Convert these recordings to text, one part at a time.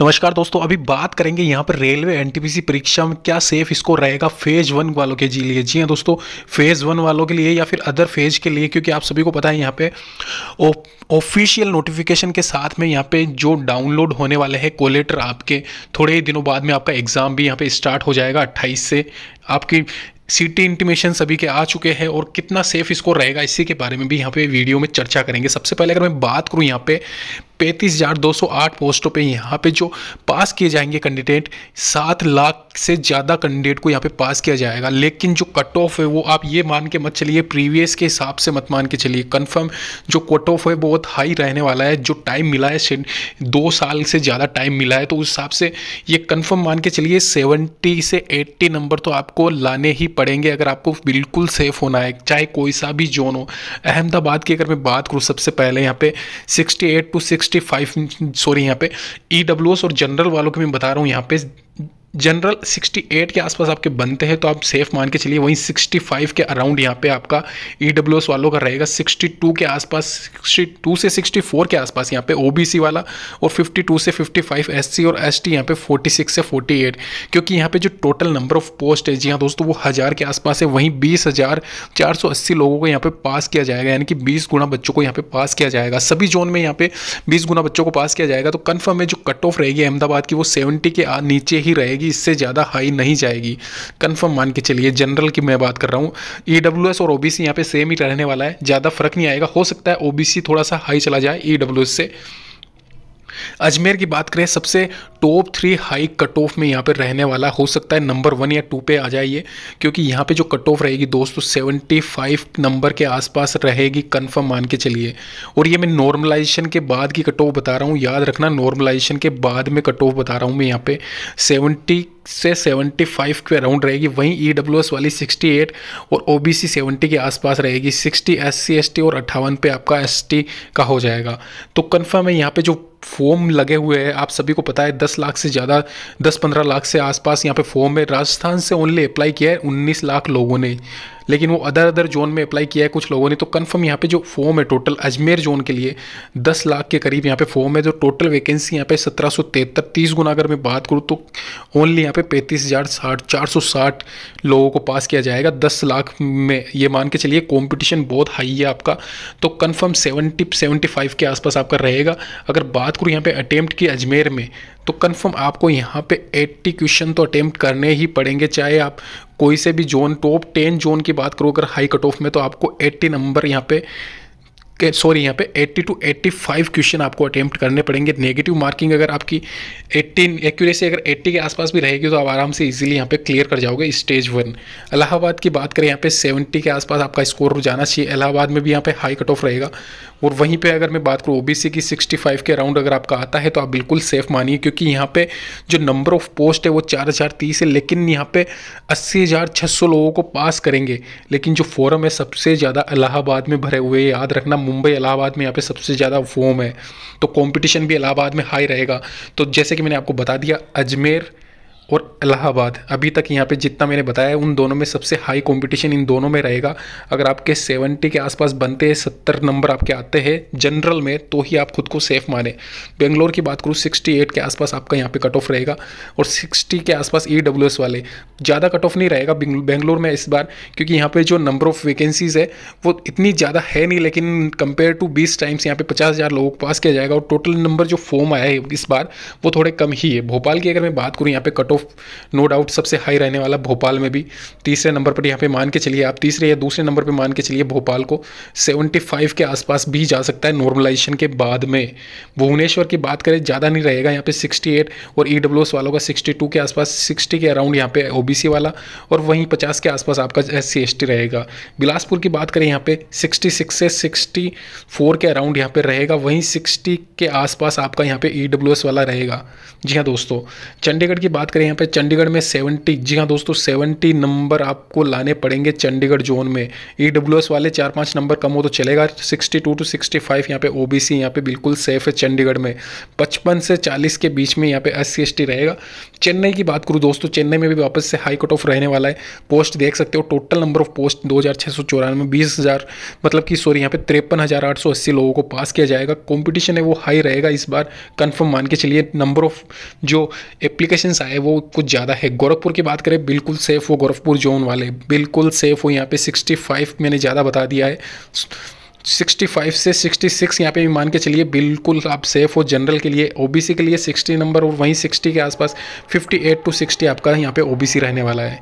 नमस्कार दोस्तों अभी बात करेंगे यहाँ पर रेलवे एनटीपीसी परीक्षा में क्या सेफ स्कोर रहेगा फेज वन वालों के लिए जी हाँ दोस्तों फेज वन वालों के लिए या फिर अदर फेज के लिए क्योंकि आप सभी को पता है यहाँ पे ऑफिशियल नोटिफिकेशन के साथ में यहाँ पे जो डाउनलोड होने वाले हैं कोलेटर आपके थोड़े ही दिनों बाद में आपका एग्ज़ाम भी यहाँ पे स्टार्ट हो जाएगा अट्ठाईस से आपकी सीटी इंटीमेशन सभी के आ चुके हैं और कितना सेफ स्कोर रहेगा इसी के बारे में भी यहाँ पे वीडियो में चर्चा करेंगे सबसे पहले अगर मैं बात करूँ यहाँ पे पैंतीस हज़ार दो सौ आठ पोस्टों पे यहाँ पे जो पास किए जाएंगे कैंडिडेट सात लाख से ज़्यादा कैंडिडेट को यहाँ पे पास किया जाएगा लेकिन जो कट ऑफ है वो आप ये मान के मत चलिए प्रीवियस के हिसाब से मत मान के चलिए कंफर्म जो कट ऑफ है बहुत हाई रहने वाला है जो टाइम मिला है दो साल से ज़्यादा टाइम मिला है तो उस हिसाब से ये कन्फर्म मान के चलिए सेवेंटी से एट्टी नंबर तो आपको लाने ही पड़ेंगे अगर आपको बिल्कुल सेफ होना है चाहे कोई सा भी जोन हो अहमदाबाद की अगर मैं बात करूँ सबसे पहले यहाँ पे sixty eight two six five sorry यहाँ पे ई e और जनरल वालों को मैं बता रहा हूँ यहाँ पे जनरल 68 के आसपास आपके बनते हैं तो आप सेफ मान के चलिए वहीं 65 के अराउंड यहाँ पे आपका ई e वालों का रहेगा 62 के आसपास 62 से 64 के आसपास यहाँ पे ओ वाला और 52 से 55 एससी और एसटी यहाँ पे 46 से 48 क्योंकि यहाँ पे जो टोटल नंबर ऑफ पोस्ट है जी हाँ दोस्तों वो हज़ार के आसपास है वहीं बीस हज़ार चार सौ अस्सी लोगों को यहाँ पर पास किया जाएगा यानी कि बीस गुना बच्चों को यहाँ पर पास किया जाएगा सभी जोन में यहाँ पे बीस गुना बच्चों को पास किया जाएगा तो कन्फर्म है जो कट ऑफ रहेगी अहमदाबाद की वो सेवेंटी के नीचे ही रहेगी जाएगी इससे ज़्यादा हाई नहीं जाएगी कन्फर्म मान के चलिए जनरल की मैं बात कर रहा हूँ ई e और ओ बी यहाँ पे सेम ही रहने वाला है ज़्यादा फर्क नहीं आएगा हो सकता है ओ थोड़ा सा हाई चला जाए ई e से अजमेर की बात करें सबसे top three high cut off में यहाँ पर रहने वाला हो सकता है नंबर वन या टू पे आ जाइए क्योंकि यहाँ पे जो कट ऑफ रहेगी दोस्तों सेवेंटी फाइव नंबर के आसपास रहेगी कन्फर्म मान के चलिए और ये मैं नॉर्मलाइजेशन के बाद की कट ऑफ बता रहा हूँ याद रखना नॉर्मलाइजेशन के बाद में कट ऑफ बता रहा हूँ मैं यहाँ पे सेवेंटी से 75 के अराउंड रहेगी वहीं ई e वाली 68 और ओ बी 70 के आसपास रहेगी 60 एस सी और अट्ठावन पे आपका एस का हो जाएगा तो कन्फर्म है यहाँ पे जो फॉर्म लगे हुए हैं आप सभी को पता है दस लाख से ज़्यादा दस पंद्रह लाख से आसपास यहाँ पे फॉर्म है राजस्थान से ओनली अप्लाई किया है उन्नीस लाख लोगों ने लेकिन वो अदर अदर जोन में अप्लाई किया है कुछ लोगों ने तो कन्फर्म यहाँ पे जो फॉर्म है टोटल अजमेर जोन के लिए दस लाख के करीब यहाँ पे फॉर्म है जो टोटल वैकेंसी यहाँ पे सत्रह सौ तिहत्तर तीस गुना अगर मैं बात करूँ तो ओनली यहाँ पे पैंतीस हज़ार साठ चार सौ साठ लोगों को पास किया जाएगा दस लाख में ये मान के चलिए कॉम्पिटिशन बहुत हाई है आपका तो कन्फर्म सेवेंटी सेवेंटी फाइव के आसपास आपका रहेगा अगर बात करूँ यहाँ पे अटैम्प्ट की अजमेर में तो कन्फर्म आपको यहाँ पे 80 क्वेश्चन तो अटैम्प्ट करने ही पड़ेंगे चाहे आप कोई से भी जोन टॉप टेन जोन की बात करो अगर हाई कट ऑफ में तो आपको एट्टी नंबर यहाँ पे सॉरी यहाँ पे 80 टू 85 क्वेश्चन आपको अटैम्प्ट करने पड़ेंगे नेगेटिव मार्किंग अगर आपकी 18 एक्यूरेसी अगर 80 के आसपास भी रहेगी तो आप आराम से इजीली यहाँ पे क्लियर कर जाओगे स्टेज वन इलाहाबाद की बात करें यहाँ पे 70 के आसपास आपका स्कोर जाना चाहिए इलाहाबाद में भी यहाँ पे हाई कट ऑफ रहेगा और वहीं पे अगर मैं बात करूँ ओबीसी की 65 के अराउंड अगर आपका आता है तो आप बिल्कुल सेफ मानिए क्योंकि यहाँ पे जो नंबर ऑफ पोस्ट है वो चार हज़ार तीस है लेकिन यहाँ पे अस्सी हज़ार छः सौ लोगों को पास करेंगे लेकिन जो फॉरम है सबसे ज़्यादा इलाहाबाद में भरे हुए याद रखना मुंबई इलाहाबाद में यहाँ पर सबसे ज़्यादा फॉर्म है तो कॉम्पिटिशन भी इलाहाबाद में हाई रहेगा तो जैसे कि मैंने आपको बता दिया अजमेर और इलाहाबाद अभी तक यहाँ पे जितना मैंने बताया है उन दोनों में सबसे हाई कंपटीशन इन दोनों में रहेगा अगर आपके 70 के आसपास बनते हैं सत्तर नंबर आपके आते हैं जनरल में तो ही आप खुद को सेफ माने बेंगलोर की बात करूँ 68 के आसपास आपका यहाँ पे कट ऑफ रहेगा और 60 के आसपास ई वाले ज़्यादा कट ऑफ नहीं रहेगा बेंगलोर में इस बार क्योंकि यहाँ पर जो नंबर ऑफ वैकेंसीज़ है वो इतनी ज़्यादा है नहीं लेकिन कंपेयर टू बीस टाइम्स यहाँ पर पचास लोगों को पास किया जाएगा और टोटल नंबर जो फॉर्म आया है इस बार वो थोड़े कम ही है भोपाल की अगर मैं बात करूँ यहाँ पर कट तो नो डाउट सबसे हाई रहने वाला भोपाल में भी तीसरे नंबर पर यहाँ पे मान के चलिए आप तीसरे या दूसरे नंबर पर मान के चलिए भोपाल को 75 के आसपास भी जा सकता है नॉर्मलाइजेशन के बाद में भुवनेश्वर की बात करें ज़्यादा नहीं रहेगा यहाँ पे 68 और ई e वालों का 62 के आसपास 60 के अराउंड यहाँ पे ओबीसी वाला और वहीं पचास के आसपास आपका एस सी रहेगा बिलासपुर की बात करें यहाँ पे सिक्सटी से सिक्सटी के अराउंड यहाँ पर रहेगा वहीं सिक्सटी के आसपास आपका यहाँ पे ई e वाला रहेगा जी हाँ दोस्तों चंडीगढ़ की बात करें यहाँ पे चंडीगढ़ में सेवेंटी जी हाँ दोस्तों सेवेंटी नंबर आपको लाने पड़ेंगे चंडीगढ़ जोन में ई e वाले चार पाँच नंबर कम हो तो चलेगा sixty two to sixty five यहाँ पे ओ बी यहाँ पे बिल्कुल सेफ है चंडीगढ़ में पचपन से चालीस के बीच में यहाँ पे एस सी रहेगा चेन्नई की बात करूँ दोस्तों चेन्नई में भी वापस से हाई कट ऑफ रहने वाला है पोस्ट देख सकते हो टोटल नंबर ऑफ पोस्ट दो हज़ार सौ चौरानवे बीस हज़ार मतलब कि सॉरी यहाँ पे तिरपन हज़ार आठ सौ अस्सी लोगों को पास किया जाएगा कॉम्पिटिशन है वो हाई रहेगा इस बार कन्फर्म मान के चलिए नंबर ऑफ जो एप्लीकेशन आए वो कुछ ज़्यादा है गोरखपुर की बात करें बिल्कुल सेफ़ हो गोरखपुर जोन वाले बिल्कुल सेफ़ हो यहाँ पे 65 मैंने ज़्यादा बता दिया है 65 से 66 सिक्स यहाँ पर भी मान के चलिए बिल्कुल आप सेफ़ हो जनरल के लिए ओबीसी के लिए 60 नंबर और वहीं 60 के आसपास 58 टू 60 आपका यहाँ पे ओबीसी रहने वाला है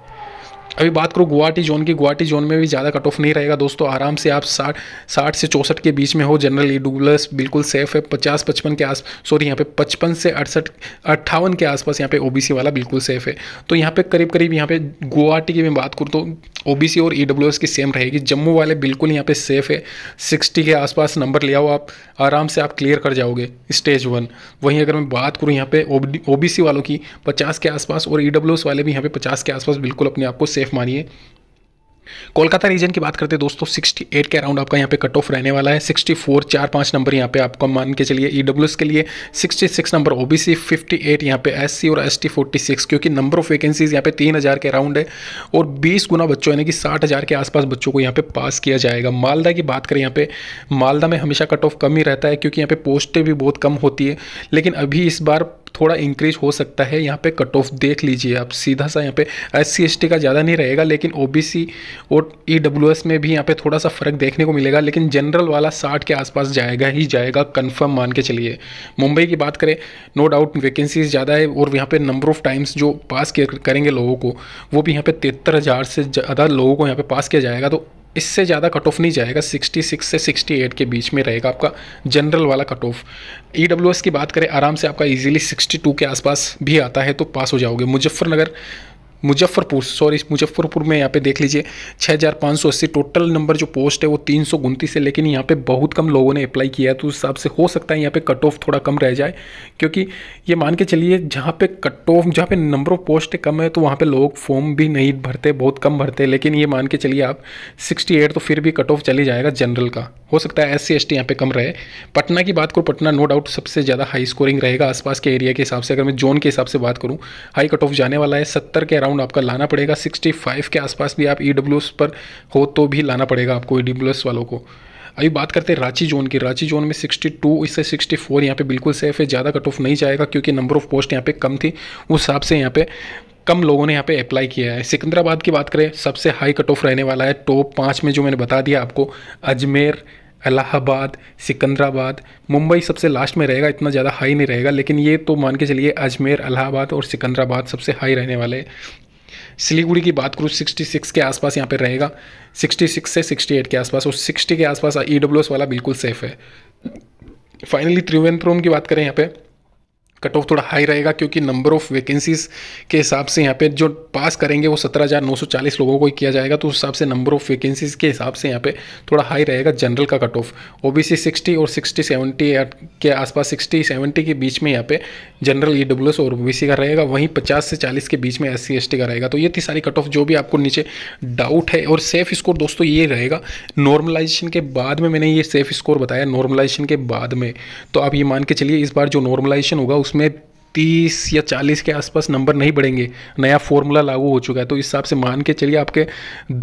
अभी बात करूँ गुवाहाटी जोन की गुवाहाटी जोन में भी ज़्यादा कट ऑफ नहीं रहेगा दोस्तों आराम से आप साठ साठ से चौंसठ के बीच में हो जनरल ईडूलस बिल्कुल सेफ है पचास पचपन के आस सॉरी यहाँ पे पचपन से अड़सठ अट्ठावन के आसपास यहाँ पे ओबीसी वाला बिल्कुल सेफ है तो यहाँ पे करीब करीब यहाँ पे गुवाहाटी की मैं बात करूँ तो ओ और ई e की सेम रहेगी जम्मू वाले बिल्कुल यहाँ पर सेफ है सिक्सटी के आसपास नंबर ले आओ आप आराम से आप क्लियर कर जाओगे स्टेज वन वहीं अगर मैं बात करूँ यहाँ पर ओ वालों की पचास के आसपास और ई e वाले भी यहाँ पे पचास के आसपास बिल्कुल अपने आप को सेफ सेफ मानिए कोलकाता रीजन की बात करते हैं दोस्तों 68 के अराउंड आपका यहाँ पे कट ऑफ रहने वाला है 64 चार पाँच नंबर यहाँ पे आपको मान के चलिए ई e के लिए 66 नंबर ओबीसी 58 एट यहाँ पे एस और एस 46 क्योंकि नंबर ऑफ वैकेंसीज यहाँ पे 3000 के अराउंड है और 20 गुना बच्चों यानी कि 60000 के आसपास बच्चों को यहाँ पे पास किया जाएगा मालदा की बात करें यहाँ पे मालदा में हमेशा कट ऑफ कम ही रहता है क्योंकि यहाँ पे पोस्टें भी बहुत कम होती है लेकिन अभी इस बार थोड़ा इंक्रीज हो सकता है यहाँ पे कट ऑफ देख लीजिए आप सीधा सा यहाँ पे एस सी का ज़्यादा नहीं रहेगा लेकिन ओ और ई e में भी यहाँ पे थोड़ा सा फ़र्क देखने को मिलेगा लेकिन जनरल वाला साठ के आसपास जाएगा ही जाएगा कन्फर्म मान के चलिए मुंबई की बात करें नो डाउट वैकेंसीज ज़्यादा है और यहाँ पर नंबर ऑफ़ टाइम्स जो पास करेंगे लोगों को वो भी यहाँ पे तिहत्तर हज़ार से ज़्यादा लोगों को यहाँ पर पास किया जाएगा तो इससे ज़्यादा कट ऑफ नहीं जाएगा 66 से 68 के बीच में रहेगा आपका जनरल वाला कट ऑफ ई की बात करें आराम से आपका इजीली 62 के आसपास भी आता है तो पास हो जाओगे मुजफ्फरनगर मुजफ्फरपुर सॉरी मुजफ्फरपुर में यहाँ पे देख लीजिए छः हज़ार पाँच सौ अस्सी टोटल नंबर जो पोस्ट है वो तीन सौ उनतीस है लेकिन यहाँ पे बहुत कम लोगों ने अप्लाई किया है तो उस हिसाब से हो सकता है यहाँ पे कट ऑफ थोड़ा कम रह जाए क्योंकि ये मान के चलिए जहाँ पे कट ऑफ जहाँ पे नंबर ऑफ पोस्ट कम है तो वहाँ पर लोग फॉर्म भी नहीं भरते बहुत कम भरते लेकिन ये मान के चलिए आप सिक्सटी एट तो फिर भी कट ऑफ चले जाएगा जनरल का हो सकता है एस सी एस टी यहाँ पे कम रहे पटना की बात करूँ पटना नो डाउट सबसे ज़्यादा हाई स्कोरिंग रहेगा आसपास के एरिया के हिसाब से अगर मैं जोन के हिसाब से बात करूँ हाई कट ऑफ जाने वाला है सत्तर के अराउंड अराउंड आपका लाना पड़ेगा 65 के आसपास भी आप ई e पर हो तो भी लाना पड़ेगा आपको ई e वालों को अभी बात करते हैं रांची जोन की रांची जोन में 62 इससे 64 फोर यहाँ पर बिल्कुल सेफ है ज़्यादा कट ऑफ नहीं जाएगा क्योंकि नंबर ऑफ पोस्ट यहाँ पे कम थी उस हिसाब से यहाँ पे कम लोगों ने यहाँ पे अप्लाई किया है सिकंदराबाद की बात करें सबसे हाई कट ऑफ रहने वाला है टॉप पाँच में जो मैंने बता दिया आपको अजमेर अलाहाबाद सिकंदराबाद मुंबई सबसे लास्ट में रहेगा इतना ज़्यादा हाई नहीं रहेगा लेकिन ये तो मान के चलिए अजमेर अलाहाबाद और सिकंदराबाद सबसे हाई रहने वाले सिलीगुड़ी की बात करूँ 66 के आसपास यहाँ पे रहेगा 66 से 68 के आसपास और 60 के आसपास ई e वाला बिल्कुल सेफ है फाइनली त्रिवेंद्रपुरम की बात करें यहाँ पे कट ऑफ थोड़ा हाई रहेगा क्योंकि नंबर ऑफ वैकेंसीज के हिसाब से यहाँ पे जो पास करेंगे वो सत्रह हज़ार नौ सौ चालीस लोगों को ही किया जाएगा तो उस हिसाब से नंबर ऑफ वैकेंसीज के हिसाब से यहाँ पे थोड़ा हाई रहेगा जनरल का cut off O B C sixty और सिक्सटी सेवेंटी के आसपास सिक्सटी सेवेंटी के बीच में यहाँ पे जनरल ई डब्ल्यू एस और ओ बी सी का रहेगा वहीं पचास से चालीस के बीच में एस सी एस टी का रहेगा तो ये थी सारी कट ऑफ जो भी आपको नीचे डाउट है और सेफ स्कोर दोस्तों ये रहेगा नॉर्मलाइजेशन के बाद में मैंने ये सेफ स्कोर बताया नॉर्मलाइजेशन के बाद में तो आप ये मान के चलिए इस बार जो नॉर्मलाइजेशन होगा उस उसमें तीस या चालीस के आसपास नंबर नहीं बढ़ेंगे नया फॉर्मूला लागू हो चुका है तो इस हिसाब से मान के चलिए आपके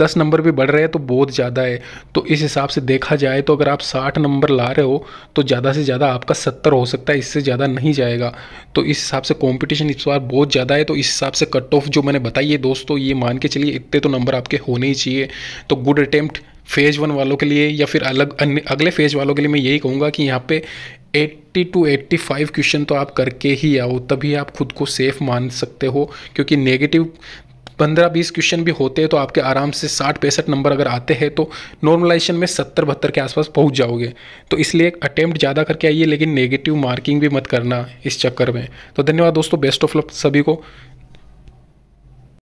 दस नंबर भी बढ़ रहे हैं तो बहुत ज़्यादा है तो इस हिसाब से देखा जाए तो अगर आप साठ नंबर ला रहे हो तो ज़्यादा से ज़्यादा आपका सत्तर हो सकता है इससे ज़्यादा नहीं जाएगा तो इस हिसाब से कॉम्पिटिशन इस बार बहुत ज़्यादा है तो इस हिसाब से कट ऑफ जो मैंने बताई है दोस्तों ये मान के चलिए इतने तो नंबर आपके होने ही चाहिए तो गुड अटैम्प्ट फेज़ वन वालों के लिए या फिर अलग अगले फेज़ वालों के लिए मैं यही कहूँगा कि यहाँ पे 80 टू 85 क्वेश्चन तो आप करके ही आओ तभी आप खुद को सेफ़ मान सकते हो क्योंकि नेगेटिव पंद्रह बीस क्वेश्चन भी होते हैं तो आपके आराम से साठ पैंसठ नंबर अगर आते हैं तो नॉर्मलाइजेशन में सत्तर बहत्तर के आसपास पहुंच जाओगे तो इसलिए एक अटैम्प्ट ज़्यादा करके आइए लेकिन नेगेटिव मार्किंग भी मत करना इस चक्कर में तो धन्यवाद दोस्तों बेस्ट ऑफ लक सभी को